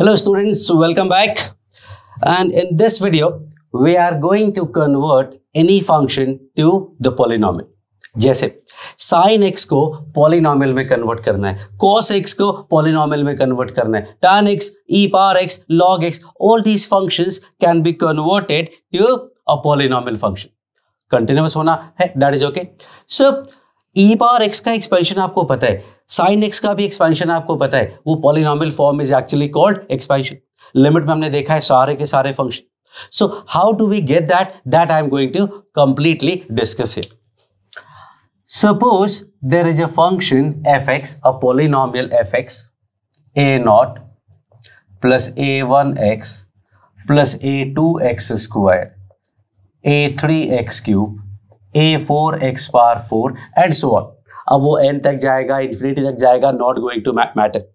Hello students, welcome back. And in this video, we are going to convert any function to the polynomial. जैसे sine X को polynomial में convert करना है cos X को polynomial में convert करना है tan X E par X log X all these functions can be converted to a polynomial function continuous होना है that is okay so E power X का एक्सपेंशन आपको पता है साइन एक्स का भी एक्सपेंशन आपको पता है वो polynomial form is actually called expansion limit में हमने देखा है सारे के सारे function so how do we get that that I am going to completely discuss it suppose suppose F X A not plus A one X plus A two X square A three X cube A four X par four and so on अब वो N तक जाएगा infinity तक जाएगा not going to matter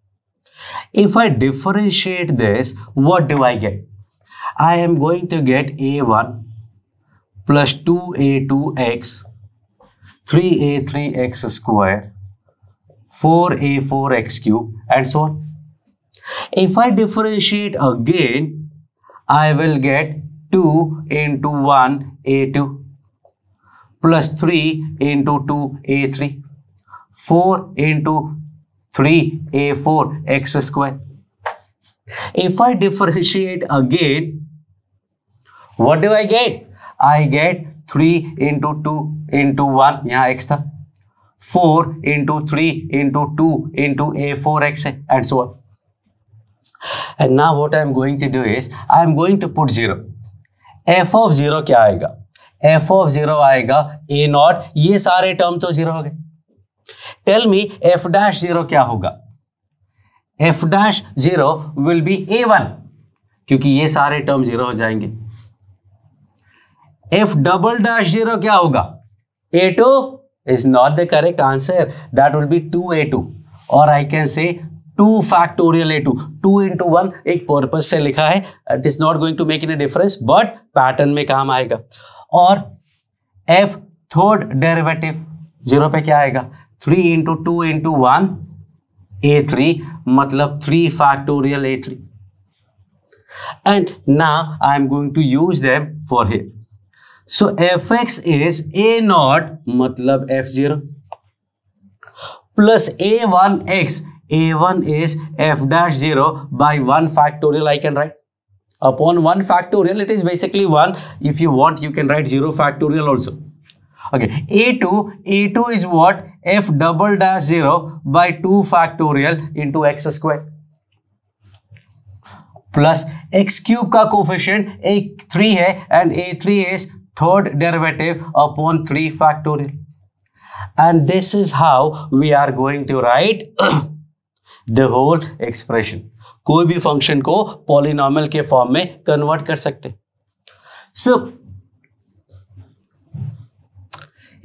if I differentiate this what do I get I am going to get A one plus two A two X three A three X square four A four X cube and so on If I differentiate again, I will get 2 into 1 A2 plus 3 into 2a3 4 into 3a4 x square. If I differentiate again, what do I get? I get 3 into 2 into 1, यहाँ x 4 into 3 into 2 into a4x and so on. And now what I am going to do is, I am going to put 0. f of 0 क्या आएगा? F of zero आएगा ए not ये सारे term तो zero हो गए tell me F dash zero क्या होगा F dash zero will be A one क्योंकि ये सारे टर्म जीरो हो जाएंगे एफ डबल डैश जीरो क्या होगा A two is not the correct answer that will be two A two और I can say two factorial A two two into one एक purpose से लिखा है it is not going to make in a difference but pattern में काम आएगा और F third derivative zero पे क्या आएगा three into two into one A three मतलब three factorial A three and now I am going to use them for him so F X is A not मतलब F zero plus A one X A one is F dash zero by one factorial I can write upon 1 factorial it is basically 1 if you want you can write 0 factorial also okay a2 a2 is what f double dash 0 by 2 factorial into x square plus x cube ka coefficient a3 hai and a3 is third derivative upon 3 factorial and this is how we are going to write the whole expression कोई भी function को polynomial के form में convert कर सकते so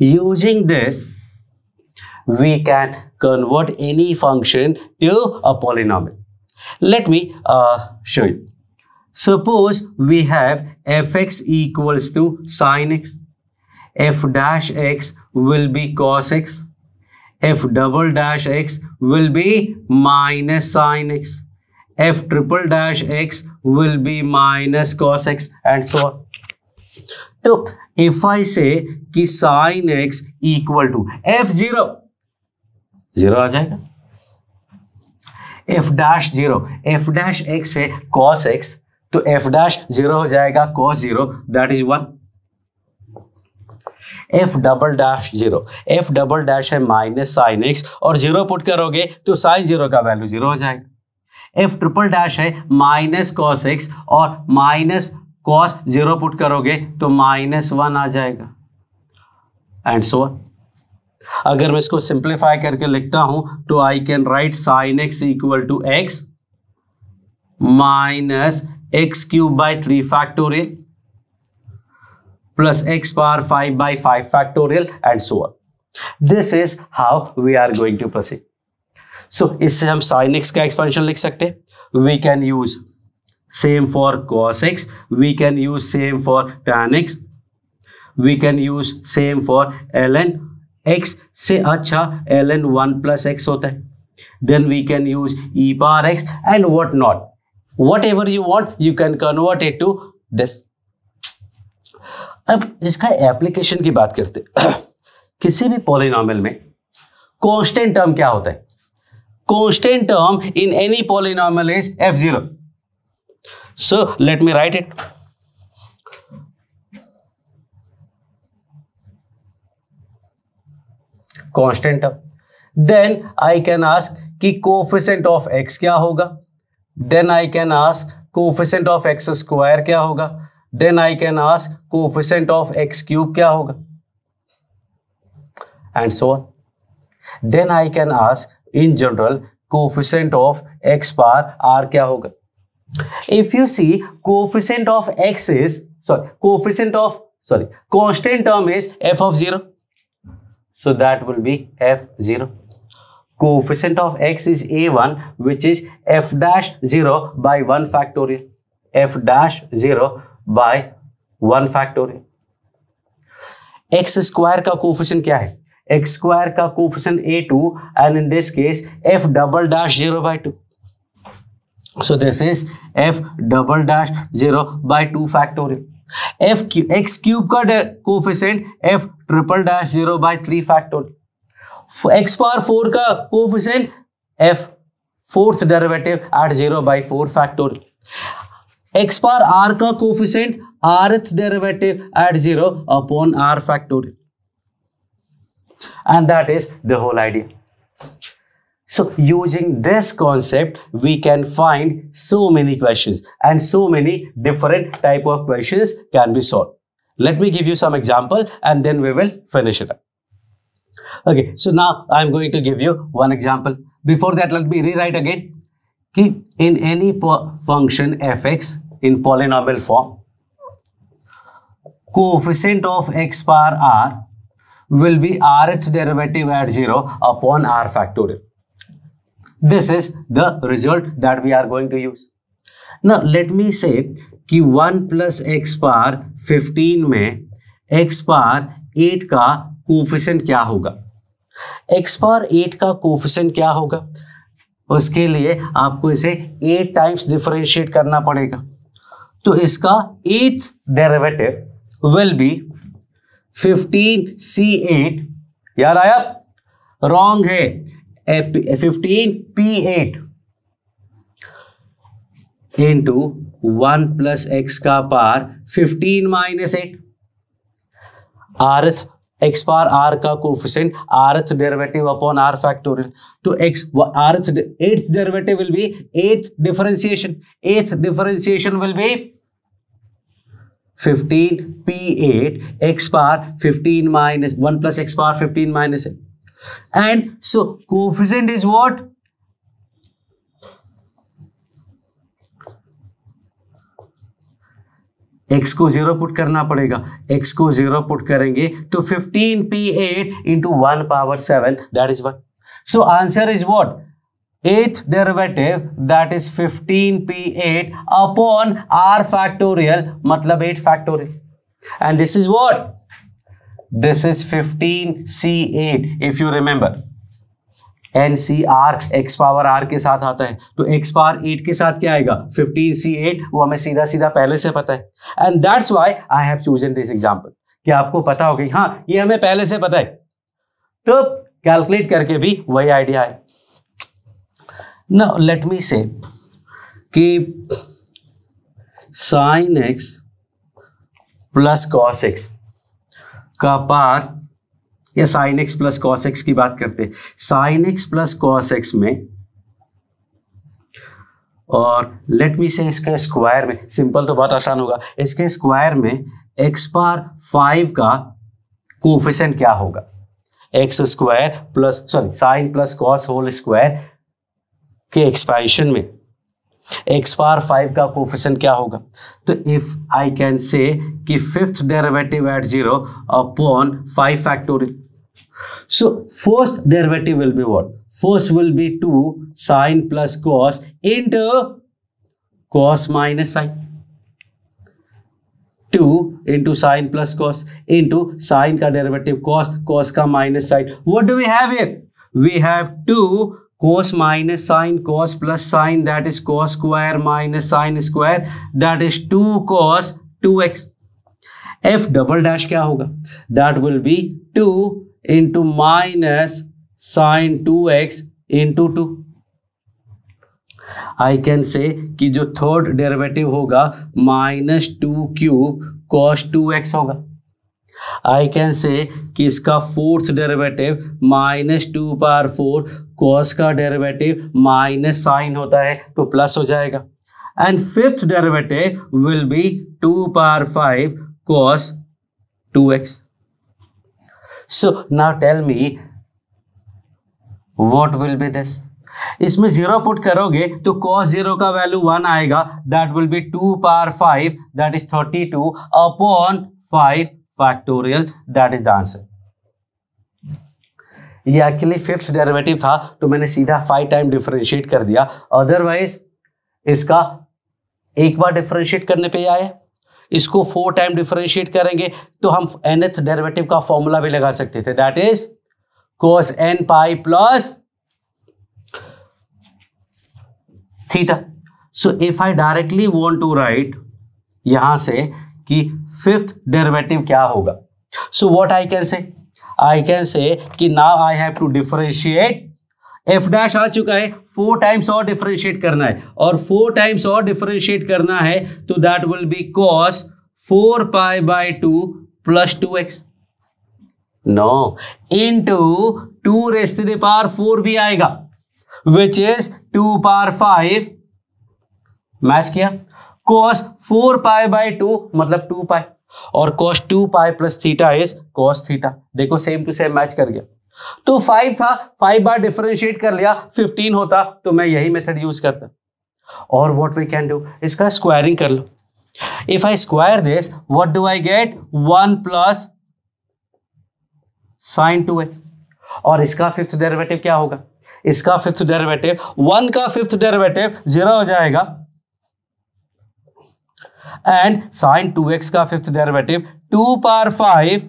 using this we can convert any function to a polynomial let me show you suppose we have F X equals to sine X F dash x will be cos X F double dash x will be minus sine X f triple dash x will be minus cos x and so on. तो if I say कि sin x equal to f zero zero आ जाएगा f dash zero f dash x है cos x तो f dash zero हो जाएगा cos zero that is one f double dash zero f double dash है minus sine x और zero put करोगे तो साइन जीरो का वैल्यू जीरो हो जाएगा एफ ट्रिपल डैश है माइनस कॉस एक्स और माइनस कॉस जीरो पुट करोगे तो माइनस वन आ जाएगा एंड सो अगर मैं इसको सिंप्लीफाई करके लिखता हूं तो I can write sine x equal to x minus x cube by three factorial plus x power five by five factorial and so this is how we are going to to so इससे हम sine x का expansion लिख सकते हैं we can use same for cos x we can use same for tan x we can use same for l n x से अच्छा L N one plus x होता है then we can use e par x and whatnot whatever you want you can convert it to this अब इसका application की बात करते किसी भी पोलिनॉमल में कॉन्स्टेंट टर्म क्या होता है constant term in any polynomial is f0. So let me write it. Constant term. Then I can ask कि कोफिशेंट ऑफ x क्या होगा then I can ask coefficient of x square क्या होगा then I can ask coefficient of x cube क्या होगा and so on then I can ask in general coefficient of x power r क्या होगा if you see coefficient of x is sorry coefficient of sorry constant term is f of zero will be f zero coefficient of x is A one which is F dash zero by one factorial f dash zero by one factorial x square का coefficient क्या है x square ka coefficient a2 and in this case f double dash 0 by 2. So this is f double dash 0 by 2 factorial. F cu x cube ka coefficient f triple dash 0 by 3 factorial. x power 4 ka coefficient f fourth derivative at 0 by 4 factorial. x power r ka coefficient rth derivative at 0 upon r factorial and that is the whole idea so using this concept, we can find so many questions and so many different type of questions can be solved. Let me give you some example and then we will finish it up. Okay, so now I'm going to give you one example. Before that, let me rewrite again. Keep in any function fx in polynomial form, coefficient of x bar r will be RH derivative at 0 upon R factorial. This is the result that we are going to use. Now let me say ki 1 plus x power 15 mein x power 8 ka coefficient kya hoga? x power 8 ka coefficient kya hoga? उसके लिए आपको इसे 8 times differentiate करना पड़ेगा तो इसका eighth derivative will be fifteen C eight याद आया रॉन्ग है fifteen P eight into one plus x का power fifteen minus eight rth x power r का coefficient rth derivative upon r factorial तो x rth eighth derivative will be eighth differentiation eighth differentiation will be fifteen P eight x power fifteen minus one plus x power fifteen minus and so coefficient is what x को zero put करना पड़ेगा x को zero put करेंगे तो 15 p8 eight into one power seven that is one so answer is what eighth derivative that is 15p8 upon r factorial matlab 8 factorial and this is what this is 15c8 if you remember n C r x power r के साथ आता है तो x power eight के साथ क्या आएगा fifteen C eight वो हमें सीधा सीधा पहले से पता है and that's why I have chosen this example कि आपको पता होगा हाँ ये हमें पहले से पता है तो कैलकुलेट करके भी वही आइडिया है ना लेट मी से कि sine x plus cos x का पार या sine x plus cos x की बात करते हैं sine x plus cos x में और लेट मी से इसके स्क्वायर में सिंपल तो बहुत आसान होगा इसके स्क्वायर में एक्स पार फाइव का कोफिशेंट क्या होगा x square plus sorry sine plus cos whole square के एक्सपांशन में एक्स पार फाइव का कोफिशन क्या होगा तो इफ आई कैन से कि fifth derivative at zero upon five factorial so first derivative will be what first will be two sine plus cos into cos minus sine two into sine plus cos into sine का derivative cos cos का minus sine what do we have it we have two cos minus sine cos plus sine that is cos square minus sine square that is two cos two x F double dash क्या होगा that will be two into minus sine two x into two I can say कि जो third derivative होगा minus two cube cos two x होगा I can say कि इसका fourth derivative minus two power four cos का derivative minus sine होता है तो प्लस हो जाएगा and fifth derivative will be two power five cos two x so now tell me what will be this इसमें zero put करोगे तो cos zero का वैल्यू वन आएगा that will be two power five that is thirty two upon five factorial that is the answer ये actually fifth derivative था तो मैंने सीधा फाइव टाइम डिफरेंशिएट कर दिया अदरवाइज इसका एक बार डिफरेंशिएट करने पे आए इसको फोर टाइम डिफरेंशिएट करेंगे तो हम एनथ डेरिवेटिव का फॉर्मूला भी लगा सकते थे that is cos n pi plus theta so if I directly want to write यहां से कि फिफ्थ डेरिवेटिव क्या होगा सो व्हाट आई कैन से आई कैन से कि now I have to differentiate f dash आ चुका है फोर टाइम्स और डिफरेंशिएट करना है और फोर टाइम्स और डिफरेंशिएट करना है तो that will be cos four pi by two plus two x no into two raise to the power four भी आएगा which is two power five match किया cos four pi by two मतलब two pi और cos two pi plus theta is cos theta देखो same to same match कर गया तो five था फाइव बार डिफरेंशिएट कर लिया फिफ्टीन होता तो मैं यही मेथड यूज करता और वॉट वी कैन डू इसका स्क्वायरिंग कर लो if I square this what do I get one plus sine two x और इसका फिफ्थ डेरिवेटिव क्या होगा इसका फिफ्थ डेरिवेटिव वन का फिफ्थ डेरिवेटिव जीरो हो जाएगा एंड साइन टू एक्स का fifth derivative two power five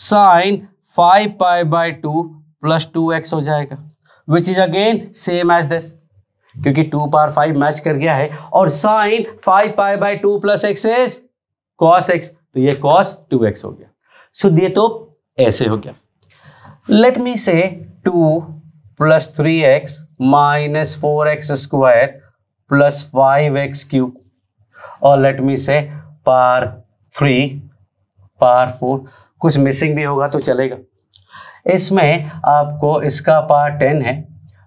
sine five pi by two plus two x हो जाएगा which is again same as this क्योंकि टू पार फाइव मैच कर गया है और sine five pi by two plus x is cos x तो ये cos two x हो गया सो so, ये तो ऐसे हो गया let me say two plus three x minus four x square plus five x cube और let me say power three power four कुछ मिसिंग भी होगा तो चलेगा इसमें आपको इसका पार टेन है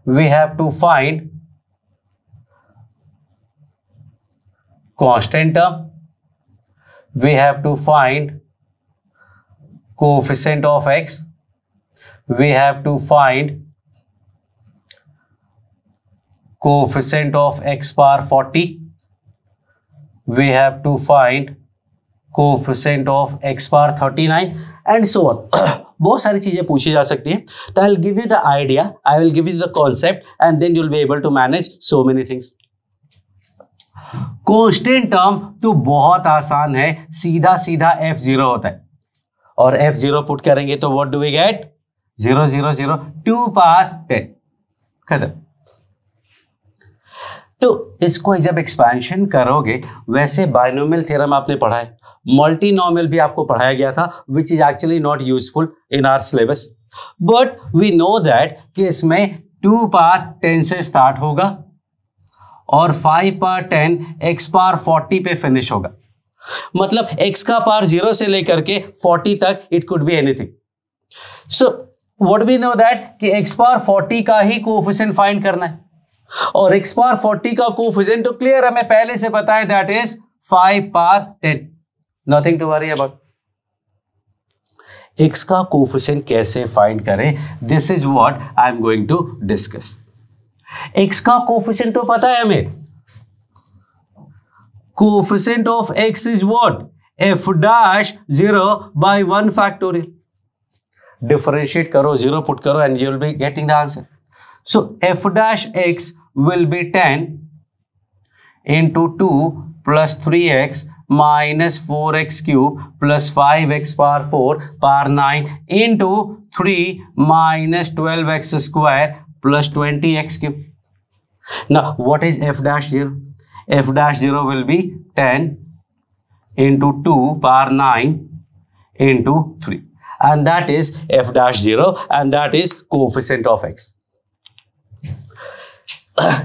we have to find constant term we have to find coefficient of x we have to find coefficient of x power forty we have to find coefficient of x power thirty nine and so on बहुत सारी चीज़ें पूछी जा सकती हैं तो I will give you the idea I will give you the concept and then you will be able to manage so many things constant term तो बहुत आसान है सीधा सीधा एफ जीरो होता है और एफ जीरो पुट करेंगे तो what do we get zero zero zero two power ten खत्म तो इसको जब एक्सपेंशन करोगे वैसे बायनोमियल थ्योरम आपने पढ़ा है मल्टीनोमियल भी आपको पढ़ाया गया था which is actually not useful in our syllabus but we know that कि इसमें टू पार टेन से स्टार्ट होगा और five power ten x power forty पे फिनिश होगा मतलब एक्स का पार जीरो से लेकर के फोर्टी तक it could be anything so what we know that कि एक्स पार फोर्टी का ही कोफिशेंट फाइंड करना है और एक्स पार फोर्टी का कोफिजेंट तो क्लियर हमें पहले से बताया that is five power ten nothing to worry about x का कोफिशेंट कैसे फाइंड करें this is what I am going to discuss x का कोफिशेंट तो पता है हमें coefficient of x is what f dash zero by one factorial differentiate करो zero put करो and you will be getting the answer so f dash x will be 10 into 2 plus 3x minus 4x cube plus 5x power 4 power 9 into 3 minus 12x square plus 20x cube. Now, what is f dash 0? f dash 0 will be 10 into 2 power 9 into 3 and that is f dash 0 and that is coefficient of x.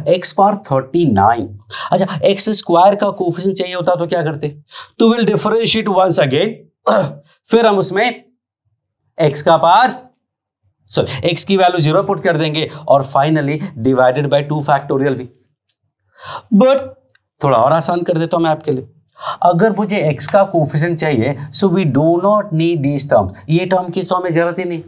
X power thirty nine अच्छा x square का coefficient चाहिए होता तो क्या करते तो will differentiate once again फिर हम उसमें एक्स का पार सॉरी एक्स की वैल्यू जीरो पुट कर देंगे और finally divided by two factorial भी बट थोड़ा और आसान कर देता हूं मैं आपके लिए अगर मुझे एक्स का कोफिशन चाहिए so we do not need these terms ये टर्म की सो में जरूरत ही नहीं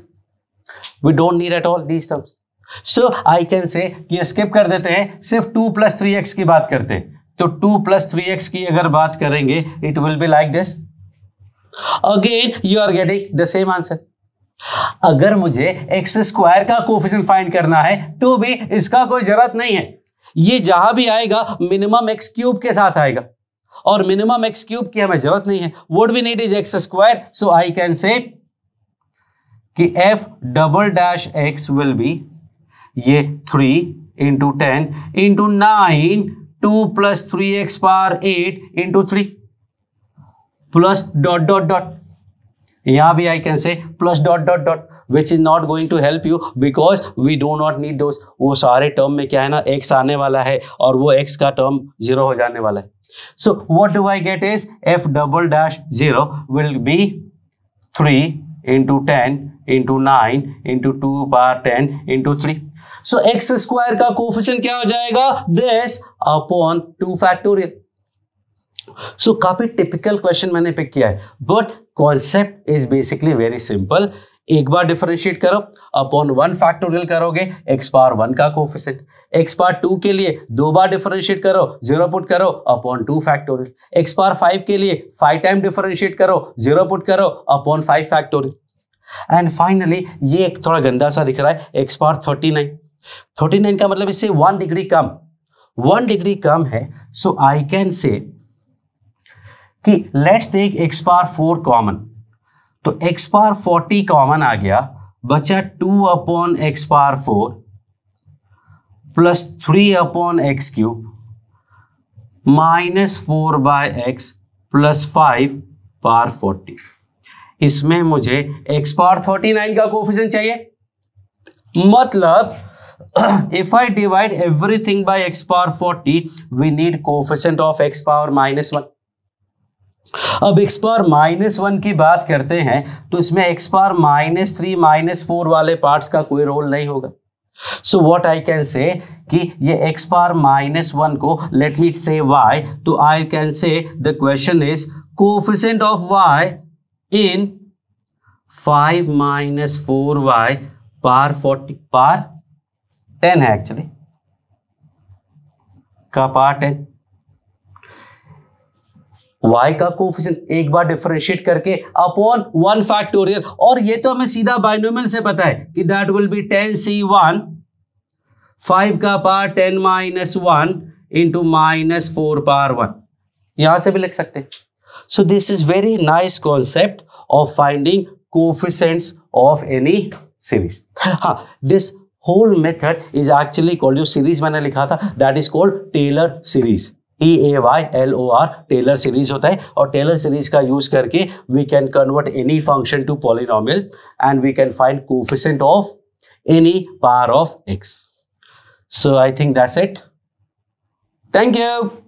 we don't need at all these terms so I can say कि स्किप कर देते हैं सिर्फ टू प्लस थ्री एक्स की बात करते हैं तो टू प्लस थ्री एक्स की अगर बात करेंगे it will be like this again you are getting the same answer अगर मुझे एक्स स्क्वायर का कोफिशन फाइंड करना है तो भी इसका कोई जरूरत नहीं है ये जहां भी आएगा मिनिमम एक्स क्यूब के साथ आएगा और मिनिमम एक्स क्यूब की हमें जरूरत नहीं है what we need is x square so I can say कि f double dash x will be ये three into ten into nine two plus three x power eight into three plus dot dot dot यहां भी I can say plus dot dot dot which is not going to help you because we do not need दोस्त वो सारे term में क्या है ना x आने वाला है और वो एक्स का टर्म जीरो हो जाने वाला है so what do I get is f double dash zero will be three into ten into nine into two power ten into three so x square का कोफिशन क्या हो जाएगा this upon two factorial so काफी typical question मैंने pick किया है but concept is basically very simple एक बार डिफरेंशिएट करो अपॉन वन फैक्टोरियल करोगे एक्स पार वन का कोफिशेंट एक्स पार टू के लिए दो बार डिफरेंशिएट करो जीरो पुट करो upon two factorial x power five के लिए फाइव टाइम डिफरेंशिएट करो जीरो पुट करो upon five factorial and finally ये एक थोड़ा गंदा सा दिख रहा है x power thirty nine thirty nine का मतलब इससे वन डिग्री कम वन डिग्री कम है सो आई कैन से कि let's take x par four common तो एक्स पार फोर्टी कॉमन आ गया बचा two upon x par four plus three upon x cube minus four by x plus five power forty इसमें मुझे x power thirty nine का coefficient चाहिए मतलब if I divide everything by x power forty we need coefficient of x power minus one अब x power minus one की बात करते हैं तो इसमें x power minus three minus four वाले पार्ट्स का कोई रोल नहीं होगा so what I can say कि ये एक्स पावर माइनस वन को लेट मी से वाई तो I can say the question is coefficient of y in five minus four y power forty power ten है actually का power ten y का coefficient एक बार differentiate करके upon one factorial और ये तो हमें सीधा बाइनोमियल से पता है कि that will be ten C one five का power ten minus one into minus four power one यहां से भी लिख सकते हैं so this is very nice concept of finding coefficients of any series हाँ this whole method is actually called जो सीरीज मैंने लिखा था that is called Taylor series T A Y L O R Taylor series होता है और Taylor series का यूज करके we can convert any function to polynomial and we can find coefficient of any power of x so I think that's it thank you